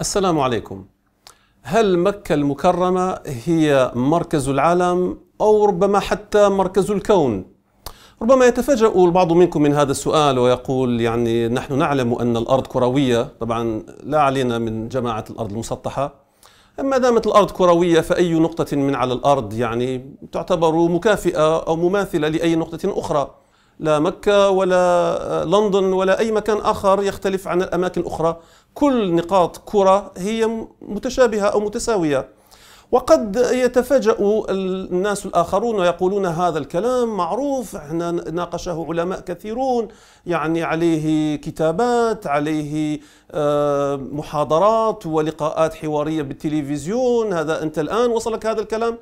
السلام عليكم هل مكة المكرمة هي مركز العالم أو ربما حتى مركز الكون؟ ربما يتفاجأ البعض منكم من هذا السؤال ويقول يعني نحن نعلم أن الأرض كروية طبعا لا علينا من جماعة الأرض المسطحة أما دامت الأرض كروية فأي نقطة من على الأرض يعني تعتبر مكافئة أو مماثلة لأي نقطة أخرى لا مكة ولا آه، لندن ولا أي مكان آخر يختلف عن الأماكن الأخرى كل نقاط كرة هي متشابهة أو متساوية وقد يتفاجأ الناس الآخرون ويقولون هذا الكلام معروف احنا ناقشه علماء كثيرون يعني عليه كتابات عليه آه، محاضرات ولقاءات حوارية بالتلفزيون هذا أنت الآن وصلك هذا الكلام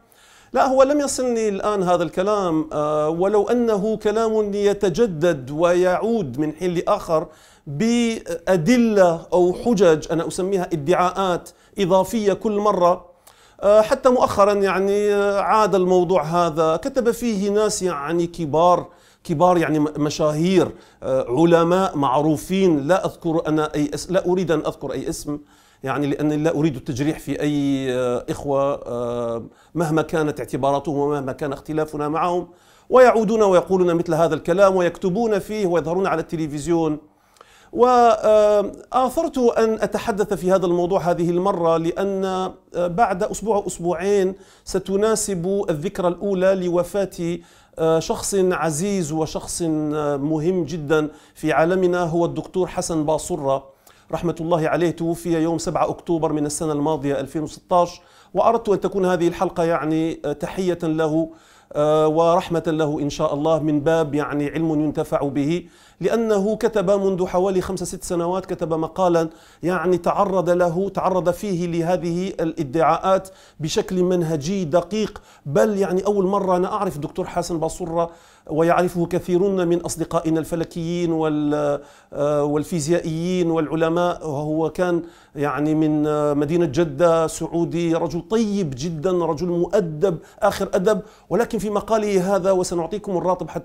لا هو لم يصلني الآن هذا الكلام آه، ولو أنه كلام يتجدد ويعود من حين لاخر بأدلة أو حجج أنا أسميها ادعاءات إضافية كل مرة آه، حتى مؤخرا يعني آه، عاد الموضوع هذا كتب فيه ناس يعني كبار كبار يعني مشاهير علماء معروفين لا أذكر أنا أي لا أريد أن أذكر أي اسم يعني لأنني لا أريد التجريح في أي آه، إخوة آه، مهما كانت اعتباراتهم ومهما كان اختلافنا معهم ويعودون ويقولون مثل هذا الكلام ويكتبون فيه ويظهرون على التلفزيون وآثرت آه، أن أتحدث في هذا الموضوع هذه المرة لأن بعد أسبوع أو أسبوعين ستناسب الذكرى الأولى لوفاة شخص عزيز وشخص مهم جدا في عالمنا هو الدكتور حسن باصرة رحمة الله عليه توفي يوم 7 أكتوبر من السنة الماضية 2016 وأردت أن تكون هذه الحلقة يعني آه، تحية له آه، ورحمة له إن شاء الله من باب يعني علم ينتفع به لأنه كتب منذ حوالي خمسة ست سنوات كتب مقالا يعني تعرض له تعرض فيه لهذه الادعاءات بشكل منهجي دقيق بل يعني أول مرة أنا أعرف دكتور حسن بصرة ويعرفه كثيرون من أصدقائنا الفلكيين آه، والفيزيائيين والعلماء وهو كان يعني من آه، مدينة جدة سعودي رجل طيب جدا رجل مؤدب آخر أدب ولكن في مقاله هذا وسنعطيكم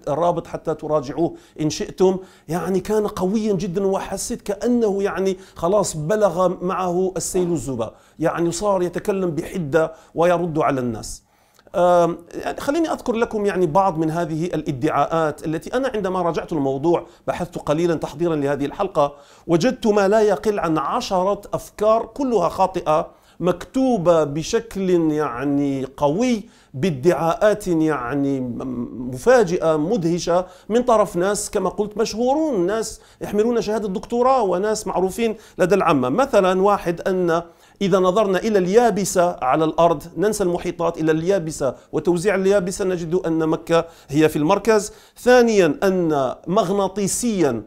الرابط حتى, تراجعوه إن شئتم يعني كان قويا جدا وحسيت كأنه يعني خلاص بلغ معه السيل الزبا يعني صار يتكلم بحدة ويرد على الناس يعني خليني أذكر لكم يعني بعض من هذه الادعاءات التي أنا عندما راجعت الموضوع بحثت قليلا تحضيرا لهذه الحلقة وجدت ما لا يقل عن عشرة أفكار كلها خاطئة مكتوبة بشكل يعني قوي بادعاءات يعني مفاجئة مدهشة من طرف ناس كما قلت مشهورون ناس يحملون شهادة دكتوراه وناس معروفين لدى العامة مثلا واحد أن إذا نظرنا إلى اليابسة على الأرض ننسى المحيطات إلى اليابسة وتوزيع اليابسة نجد أن مكة هي في المركز ثانيا أن مغناطيسيا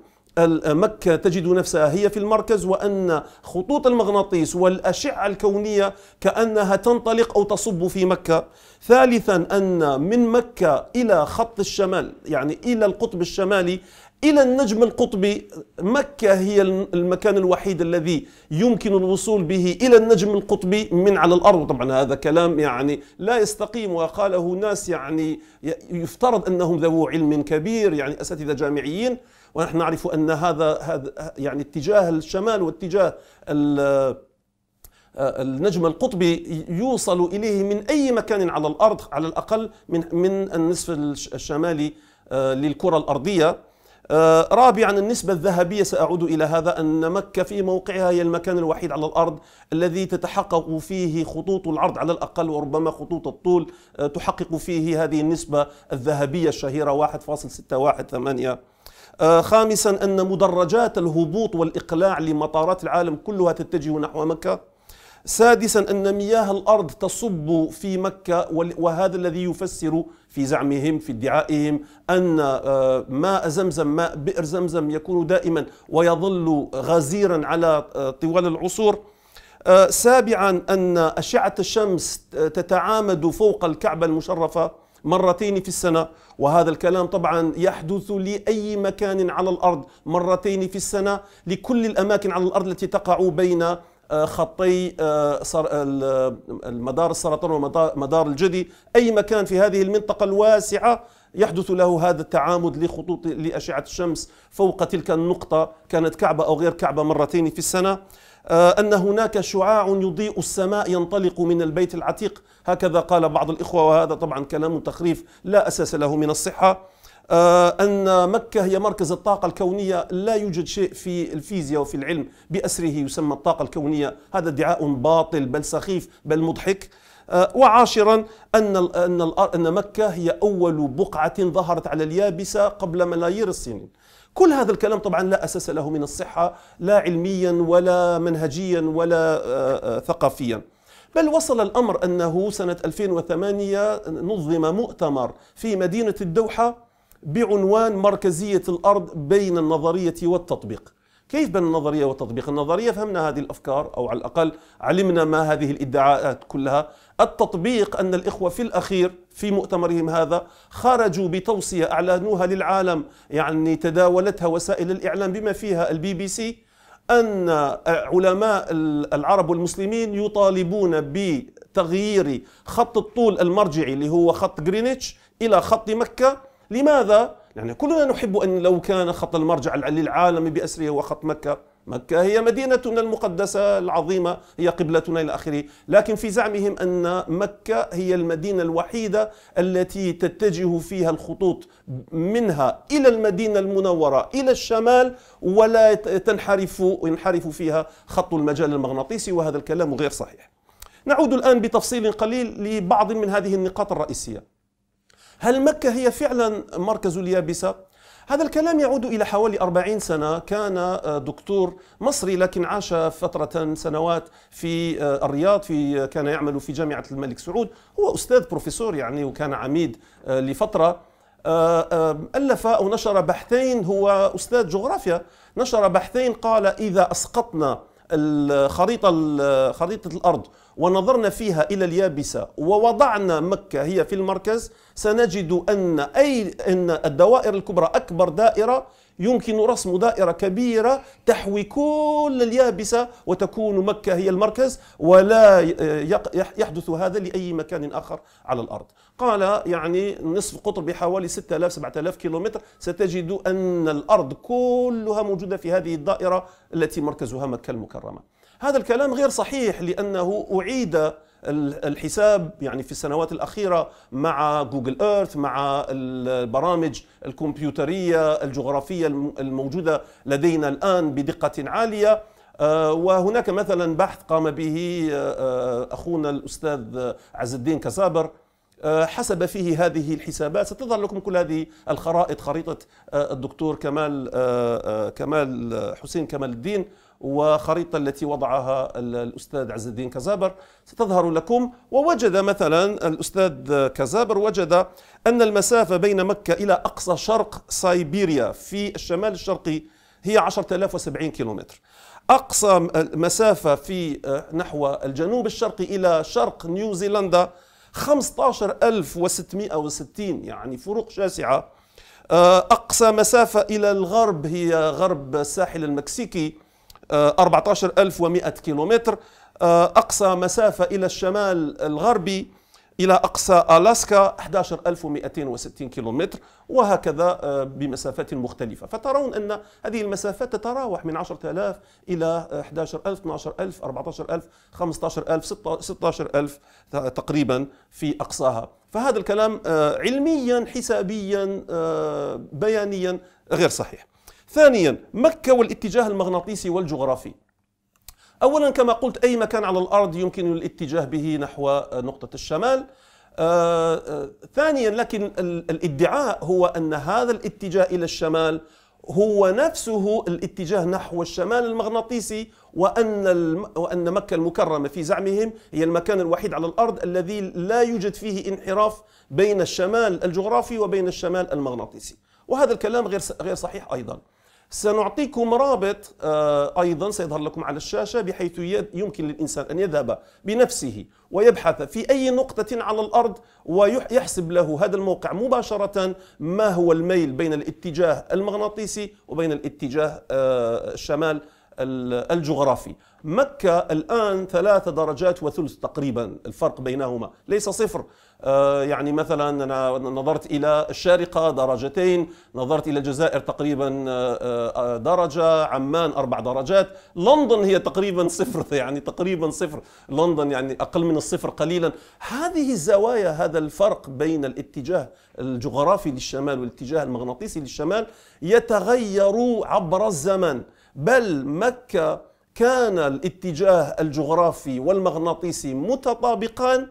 مكة تجد نفسها هي في المركز وأن خطوط المغناطيس والأشعة الكونية كأنها تنطلق أو تصب في مكة ثالثا أن من مكة إلى خط الشمال يعني إلى القطب الشمالي إلى النجم القطبي مكة هي المكان الوحيد الذي يمكن الوصول به إلى النجم القطبي من على الأرض طبعا هذا كلام يعني لا يستقيم وقاله ناس يعني يفترض أنهم ذو علم كبير يعني أساتذة جامعيين ونحن نعرف أن هذا, هذا يعني اتجاه الشمال واتجاه النجم القطبي يوصل إليه من أي مكان على الأرض على الأقل من, من النصف الشمالي آه، للكرة الأرضية آه، رابعا النسبة الذهبية سأعود إلى هذا أن مكة في موقعها هي المكان الوحيد على الأرض الذي تتحقق فيه خطوط العرض على الأقل وربما خطوط الطول آه، تحقق فيه هذه النسبة الذهبية الشهيرة 1.618 آه، خامسا أن مدرجات الهبوط والإقلاع لمطارات العالم كلها تتجه نحو مكة سادسا ان مياه الارض تصب في مكه وهذا الذي يفسر في زعمهم في ادعائهم أن آه، ماء زمزم ماء بئر زمزم يكون دائما ويظل غزيرا على آه، طوال العصور آه، سابعا أن أشعة الشمس تتعامد فوق الكعبة المشرفة مرتين في السنة وهذا الكلام طبعا يحدث لأي مكان على الأرض مرتين في السنة لكل الأماكن على الأرض التي تقع بين آه، خطي آه، المدار السرطان ومدار الجدي أي مكان في هذه المنطقة الواسعة يحدث له هذا التعامد لخطوط لأشعة الشمس فوق تلك النقطة كانت كعبة أو غير كعبة مرتين في السنة آه، أن هناك شعاع يضيء السماء ينطلق من البيت العتيق هكذا قال بعض الإخوة وهذا طبعا كلام تخريف لا أساس له من الصحة آه، أن مكة هي مركز الطاقة الكونية لا يوجد شيء في الفيزياء وفي العلم بأسره يسمى الطاقة الكونية هذا ادعاء باطل بل سخيف بل مضحك آه، وعاشرا ان ان ان مكه هي اول بقعه ظهرت على اليابسه قبل ملايير السنين. كل هذا الكلام طبعا لا اساس له من الصحه لا علميا ولا منهجيا ولا آه، ثقافيا. بل وصل الامر انه سنه 2008 نظم مؤتمر في مدينه الدوحه بعنوان مركزية الأرض بين النظرية والتطبيق كيف بين النظرية والتطبيق؟ النظرية فهمنا هذه الأفكار أو على الأقل علمنا ما هذه الإدعاءات كلها التطبيق أن الإخوة في الأخير في مؤتمرهم هذا خرجوا بتوصية أعلنوها للعالم يعني تداولتها وسائل الإعلام بما فيها البي بي سي أن علماء العرب والمسلمين يطالبون بتغيير خط الطول المرجعي اللي هو خط غرينتش إلى خط مكة لماذا؟ يعني كلنا نحب أن لو كان خط المرجع للعالم بأسره هو خط مكة مكة هي مدينتنا المقدسة العظيمة هي قبلتنا إلى آخره لكن في زعمهم أن مكة هي المدينة الوحيدة التي تتجه فيها الخطوط منها إلى المدينة المنورة إلى الشمال ولا تنحرف ينحرف فيها خط المجال المغناطيسي وهذا الكلام غير صحيح نعود الآن بتفصيل قليل لبعض من هذه النقاط الرئيسية هل مكة هي فعلا مركز اليابسة؟ هذا الكلام يعود إلى حوالي 40 سنة كان آه، دكتور مصري لكن عاش فترة سنوات في آه، الرياض في آه، كان يعمل في جامعة الملك سعود هو أستاذ بروفيسور يعني وكان عميد لفترة ألف أو نشر بحثين هو أستاذ جغرافيا نشر بحثين قال إذا أسقطنا الخريطة خريطة الأرض ونظرنا فيها إلى اليابسة ووضعنا مكة هي في المركز سنجد أن أي أن الدوائر الكبرى أكبر دائرة يمكن رسم دائرة كبيرة تحوي كل اليابسة وتكون مكة هي المركز ولا يحدث هذا لأي مكان آخر على الأرض قال يعني نصف قطر بحوالي 6000 7000 كيلومتر ستجد أن الأرض كلها موجودة في هذه الدائرة التي مركزها مكة المكرمة هذا الكلام غير صحيح لأنه أعيد الحساب يعني في السنوات الأخيرة مع جوجل إيرث مع البرامج الكمبيوترية الجغرافية الموجودة لدينا الآن بدقة عالية آه، وهناك مثلا بحث قام به آه، آه، أخونا الأستاذ عز الدين كسابر حسب فيه هذه الحسابات ستظهر لكم كل هذه الخرائط خريطة الدكتور كمال كمال حسين كمال الدين وخريطة التي وضعها الأستاذ عز الدين كزابر ستظهر لكم ووجد مثلا الأستاذ كزابر وجد أن المسافة بين مكة إلى أقصى شرق سيبيريا في الشمال الشرقي هي 10070 كيلومتر أقصى مسافة في آه، نحو الجنوب الشرقي إلى شرق نيوزيلندا 15660 يعني فروق شاسعة آه، أقصى مسافة إلى الغرب هي غرب الساحل المكسيكي 14100 آه، كيلومتر آه، أقصى مسافة إلى الشمال الغربي إلى أقصى ألاسكا 11260 كيلومتر وهكذا آه، بمسافات مختلفة فترون أن هذه المسافات تتراوح من 10000 إلى 11000 12000 14000 15000 16000 تقريبا في أقصاها فهذا الكلام علميا حسابيا بيانيا غير صحيح ثانيا مكة والاتجاه المغناطيسي والجغرافي أولا كما قلت أي مكان على الأرض يمكن الاتجاه به نحو آه، نقطة الشمال آه، آه، ثانيا لكن الادعاء هو أن هذا الاتجاه إلى الشمال هو نفسه الاتجاه نحو الشمال المغناطيسي وأن, الم... وأن مكة المكرمة في زعمهم هي المكان الوحيد على الأرض الذي لا يوجد فيه انحراف بين الشمال الجغرافي وبين الشمال المغناطيسي وهذا الكلام غير غير صحيح أيضا سنعطيكم رابط آه، أيضا سيظهر لكم على الشاشة بحيث يمكن للإنسان أن يذهب بنفسه ويبحث في أي نقطة على الأرض ويحسب له هذا الموقع مباشرة ما هو الميل بين الاتجاه المغناطيسي وبين الاتجاه آه، الشمال الجغرافي مكة الآن ثلاثة درجات وثلث تقريبا الفرق بينهما ليس صفر آه، يعني مثلا أنا نظرت إلى الشارقة درجتين نظرت إلى الجزائر تقريبا آه، آه، درجة عمان أربع درجات لندن هي تقريبا صفر يعني تقريبا صفر لندن يعني أقل من الصفر قليلا هذه الزوايا هذا الفرق بين الاتجاه الجغرافي للشمال والاتجاه المغناطيسي للشمال يتغير عبر الزمن بل مكة كان الاتجاه الجغرافي والمغناطيسي متطابقان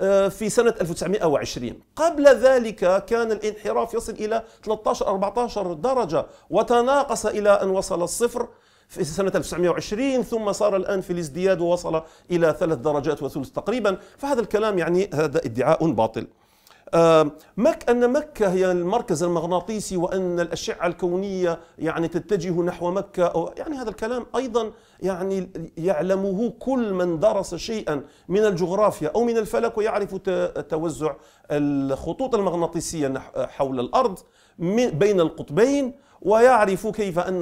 آه، في سنة 1920 قبل ذلك كان الانحراف يصل إلى 13-14 درجة وتناقص إلى أن وصل الصفر في سنة 1920 ثم صار الآن في الازدياد ووصل إلى ثلاث درجات وثلث تقريبا فهذا الكلام يعني هذا ادعاء باطل مك أن مكة هي المركز المغناطيسي وأن الأشعة الكونية يعني تتجه نحو مكة أو يعني هذا الكلام أيضا يعني يعلمه كل من درس شيئا من الجغرافيا أو من الفلك ويعرف توزع الخطوط المغناطيسية حول الأرض بين القطبين ويعرف كيف أن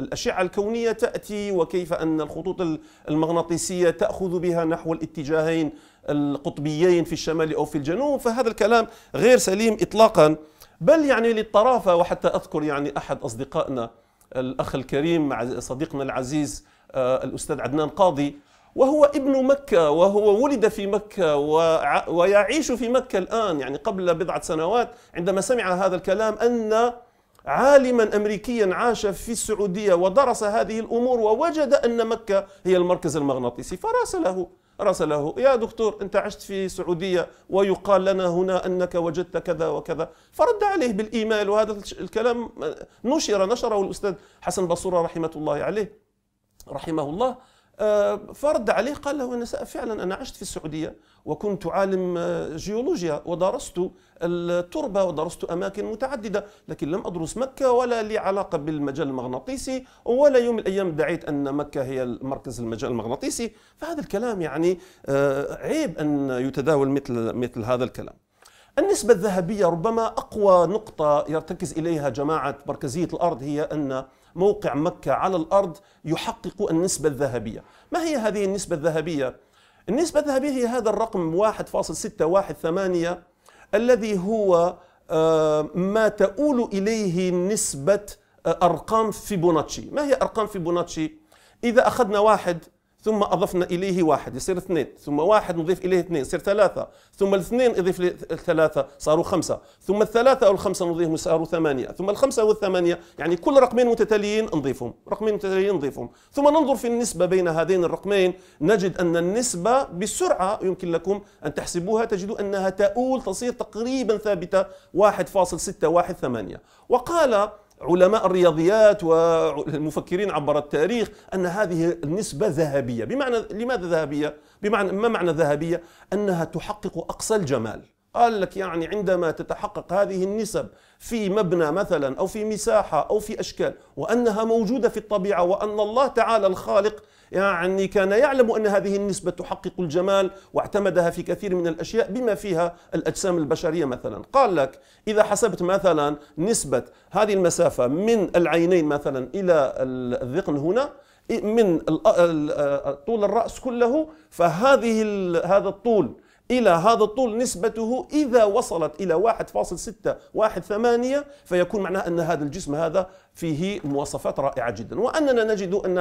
الأشعة الكونية تأتي وكيف أن الخطوط المغناطيسية تأخذ بها نحو الاتجاهين القطبيين في الشمال أو في الجنوب فهذا الكلام غير سليم إطلاقا بل يعني للطرافة وحتى أذكر يعني أحد أصدقائنا الأخ الكريم مع صديقنا العزيز آه، الأستاذ عدنان قاضي وهو ابن مكة وهو ولد في مكة ويعيش في مكة الآن يعني قبل بضعة سنوات عندما سمع هذا الكلام أن عالما امريكيا عاش في السعوديه ودرس هذه الامور ووجد ان مكه هي المركز المغناطيسي فراسله راسله يا دكتور انت عشت في السعوديه ويقال لنا هنا انك وجدت كذا وكذا فرد عليه بالايميل وهذا الكلام نشر نشره الاستاذ حسن بصوره رحمه الله عليه رحمه الله آه، فرد عليه قال له أنا فعلا أنا عشت في السعودية وكنت عالم آه، جيولوجيا ودرست التربة ودرست أماكن متعددة لكن لم أدرس مكة ولا لي علاقة بالمجال المغناطيسي ولا يوم من الأيام دعيت أن مكة هي مركز المجال المغناطيسي فهذا الكلام يعني آه، عيب أن يتداول مثل, مثل هذا الكلام النسبة الذهبية ربما أقوى نقطة يرتكز إليها جماعة مركزية الأرض هي أن موقع مكة على الأرض يحقق النسبة الذهبية ما هي هذه النسبة الذهبية؟ النسبة الذهبية هي هذا الرقم 1.618 الذي هو آه، ما تؤول إليه نسبة آه، أرقام فيبوناتشي ما هي أرقام فيبوناتشي؟ إذا أخذنا واحد ثم أضفنا إليه واحد يصير اثنين ثم واحد نضيف إليه اثنين يصير ثلاثة ثم الاثنين أضيف الثلاثة صاروا خمسة ثم الثلاثة أو الخمسة نضيفهم صاروا ثمانية ثم الخمسة والثمانية يعني كل رقمين متتاليين نضيفهم رقمين متتاليين نضيفهم ثم ننظر في النسبة بين هذين الرقمين نجد أن النسبة بسرعة يمكن لكم أن تحسبوها تجدوا أنها تؤول تصير تقريبا ثابتة 1.618 وقال علماء الرياضيات والمفكرين عبر التاريخ أن هذه النسبة ذهبية بمعنى لماذا ذهبية؟ بمعنى ما معنى ذهبية؟ أنها تحقق أقصى الجمال قال لك يعني عندما تتحقق هذه النسب في مبنى مثلا أو في مساحة أو في أشكال وأنها موجودة في الطبيعة وأن الله تعالى الخالق يعني كان يعلم أن هذه النسبة تحقق الجمال واعتمدها في كثير من الأشياء بما فيها الأجسام البشرية مثلا قال لك إذا حسبت مثلا نسبة هذه المسافة من العينين مثلا إلى الذقن هنا إيه، من طول الرأس كله فهذه هذا الطول إلى هذا الطول نسبته إذا وصلت إلى 1.618 فيكون معناه أن هذا الجسم هذا فيه مواصفات رائعة جدا وأننا نجد أن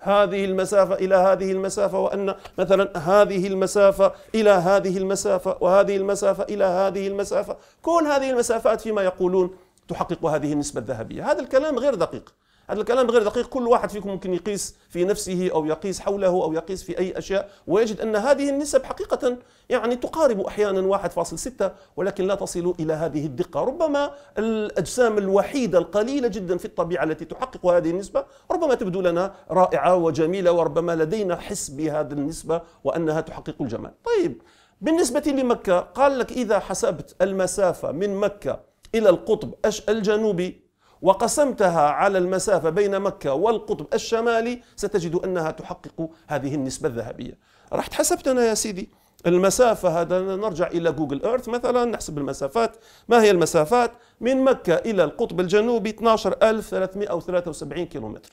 هذه المسافة إلى هذه المسافة وأن مثلا هذه المسافة إلى هذه المسافة وهذه المسافة إلى هذه المسافة كل هذه المسافات فيما يقولون تحقق هذه النسبة الذهبية هذا الكلام غير دقيق هذا الكلام غير دقيق كل واحد فيكم ممكن يقيس في نفسه أو يقيس حوله أو يقيس في أي أشياء ويجد أن هذه النسب حقيقة يعني تقارب أحيانا 1.6 ولكن لا تصل إلى هذه الدقة ربما الأجسام الوحيدة القليلة جدا في الطبيعة التي تحقق هذه النسبة ربما تبدو لنا رائعة وجميلة وربما لدينا حس بهذه النسبة وأنها تحقق الجمال طيب بالنسبة لمكة قال لك إذا حسبت المسافة من مكة إلى القطب الجنوبي وقسمتها على المسافة بين مكة والقطب الشمالي ستجد أنها تحقق هذه النسبة الذهبية رحت حسبت أنا يا سيدي المسافة هذا نرجع إلى جوجل إيرث مثلا نحسب المسافات ما هي المسافات من مكة إلى القطب الجنوبي 12373 كيلومتر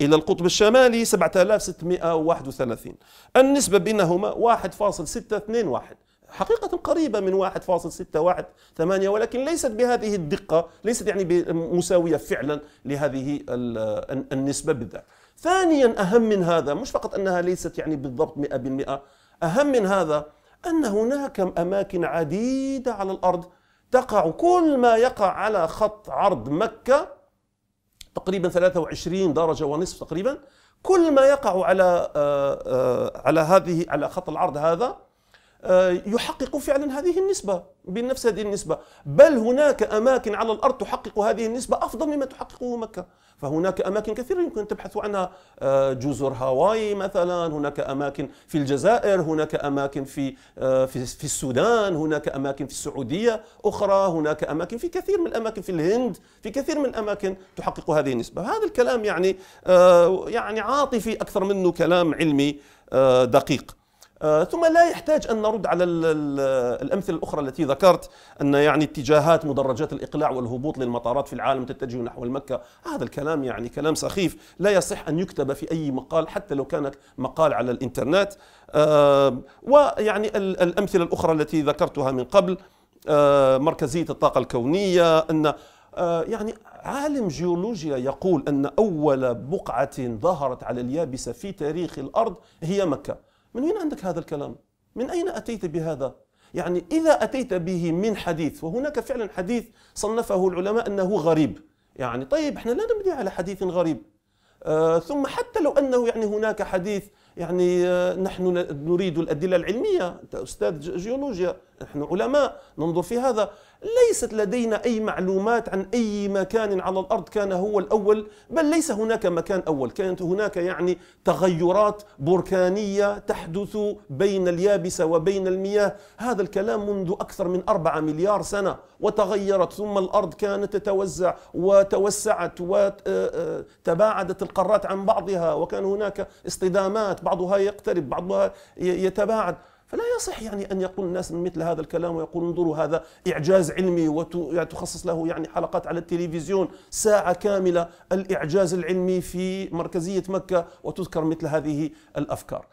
إلى القطب الشمالي 7631 النسبة بينهما 1.621 حقيقة قريبة من 1.618 ولكن ليست بهذه الدقة ليست يعني مساوية فعلا لهذه النسبة بالذات ثانيا أهم من هذا مش فقط أنها ليست يعني بالضبط 100% أهم من هذا أن هناك أماكن عديدة على الأرض تقع كل ما يقع على خط عرض مكة تقريبا 23 درجة ونصف تقريبا كل ما يقع على آه، آه، على هذه على خط العرض هذا آه، يحقق فعلا هذه النسبة بنفس هذه النسبة بل هناك أماكن على الأرض تحقق هذه النسبة أفضل مما تحققه مكة فهناك أماكن كثيرة يمكن أن تبحثوا عنها آه، جزر هاواي مثلا هناك أماكن في الجزائر هناك أماكن آه، في في السودان هناك أماكن في السعودية أخرى هناك أماكن في كثير من الأماكن في الهند في كثير من الأماكن تحقق هذه النسبة هذا الكلام يعني يعني عاطفي أكثر منه كلام علمي دقيق آه، ثم لا يحتاج ان نرد على الامثله الاخرى التي ذكرت ان يعني اتجاهات مدرجات الاقلاع والهبوط للمطارات في العالم تتجه نحو المكه هذا الكلام يعني كلام سخيف لا يصح ان يكتب في اي مقال حتى لو كانت مقال على الانترنت آه، ويعني الامثله الاخرى التي ذكرتها من قبل آه، مركزيه الطاقه الكونيه ان يعني عالم جيولوجيا يقول ان اول بقعه ظهرت على اليابسه في تاريخ الارض هي مكه من وين عندك هذا الكلام من أين أتيت بهذا يعني إذا أتيت به من حديث وهناك فعلا حديث صنفه العلماء أنه غريب يعني طيب احنا لا نبني على حديث غريب آه ثم حتى لو أنه يعني هناك حديث يعني آه، نحن نريد الأدلة العلمية أنت أستاذ جيولوجيا نحن علماء ننظر في هذا ليست لدينا أي معلومات عن أي مكان على الأرض كان هو الأول بل ليس هناك مكان أول كانت هناك يعني تغيرات بركانية تحدث بين اليابسة وبين المياه هذا الكلام منذ أكثر من أربعة مليار سنة وتغيرت ثم الأرض كانت تتوزع وتوسعت وتباعدت آه، آه، القارات عن بعضها وكان هناك اصطدامات بعضها يقترب بعضها يتباعد فلا يصح يعني ان يقول الناس مثل هذا الكلام ويقول انظروا هذا اعجاز علمي وتخصص يعني له يعني حلقات على التلفزيون ساعه كامله الاعجاز العلمي في مركزيه مكه وتذكر مثل هذه الافكار.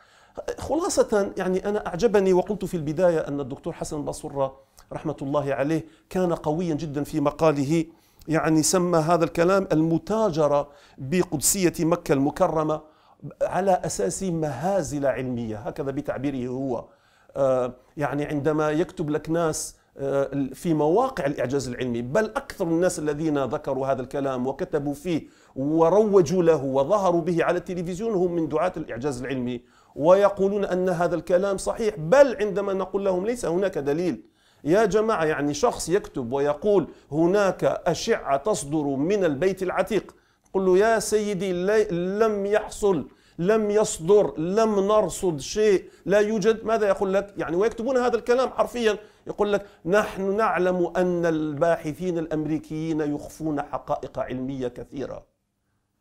خلاصه يعني انا اعجبني وقلت في البدايه ان الدكتور حسن بصره رحمه الله عليه كان قويا جدا في مقاله يعني سمى هذا الكلام المتاجره بقدسيه مكه المكرمه على اساس مهازل علميه هكذا بتعبيره هو آه، يعني عندما يكتب لك ناس آه، في مواقع الإعجاز العلمي بل أكثر الناس الذين ذكروا هذا الكلام وكتبوا فيه وروجوا له وظهروا به على التلفزيون هم من دعاة الإعجاز العلمي ويقولون أن هذا الكلام صحيح بل عندما نقول لهم ليس هناك دليل يا جماعة يعني شخص يكتب ويقول هناك أشعة تصدر من البيت العتيق قل له يا سيدي لم يحصل لم يصدر لم نرصد شيء لا يوجد ماذا يقول لك يعني ويكتبون هذا الكلام حرفيا يقول لك نحن نعلم أن الباحثين الأمريكيين يخفون حقائق علمية كثيرة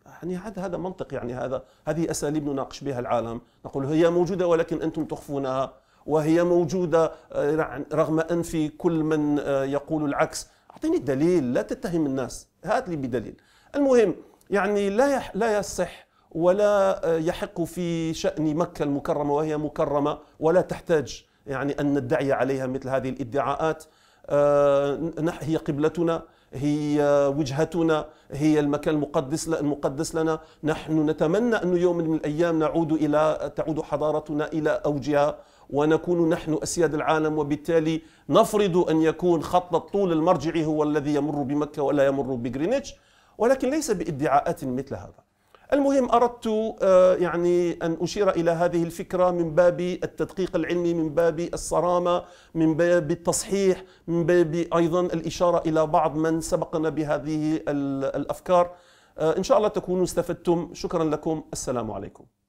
يعني هذا هذا منطق يعني هذا هذه أساليب نناقش بها العالم نقول هي موجودة ولكن أنتم تخفونها وهي موجودة آه، رغم أنف كل من آه، يقول العكس أعطيني الدليل لا تتهم الناس هات لي بدليل المهم يعني لا لا يصح ولا آه، يحق في شأن مكة المكرمة وهي مكرمة ولا تحتاج يعني أن ندعي عليها مثل هذه الادعاءات آه، هي قبلتنا هي وجهتنا هي المكان المقدس المقدس لنا نحن نتمنى أن يوم من الأيام نعود إلى تعود حضارتنا إلى أوجها ونكون نحن أسياد العالم وبالتالي نفرض أن يكون خط الطول المرجعي هو الذي يمر بمكة ولا يمر بجرينتش ولكن ليس بادعاءات مثل هذا المهم أردت آه، يعني أن أشير إلى هذه الفكرة من باب التدقيق العلمي من باب الصرامة من باب التصحيح من باب أيضا الإشارة إلى بعض من سبقنا بهذه الأفكار آه، إن شاء الله تكونوا استفدتم شكرا لكم السلام عليكم